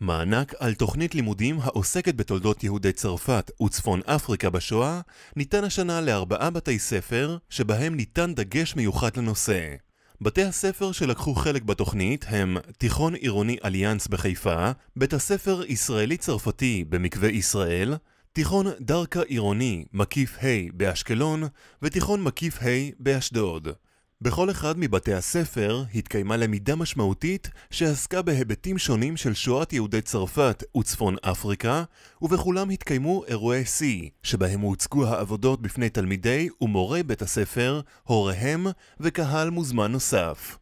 מענק על תוכנית לימודים העוסקת בתולדות יהודי צרפת וצפון אפריקה בשואה ניתן השנה לארבעה בתי ספר שבהם ניתן דגש מיוחד לנושא. בתי הספר שלקחו חלק בתוכנית הם תיכון עירוני אליאנס בחיפה, בית הספר ישראלי-צרפתי במקווה ישראל, תיכון דרכה עירוני מקיף ה' באשקלון ותיכון מקיף ה' באשדוד. בכל אחד מבתי הספר התקיימה למידה משמעותית שעסקה בהיבטים שונים של שואת יהודי צרפת וצפון אפריקה, ובכולם התקיימו אירועי שיא, שבהם הוצגו העבודות בפני תלמידי ומורי בית הספר, הוריהם וקהל מוזמן נוסף.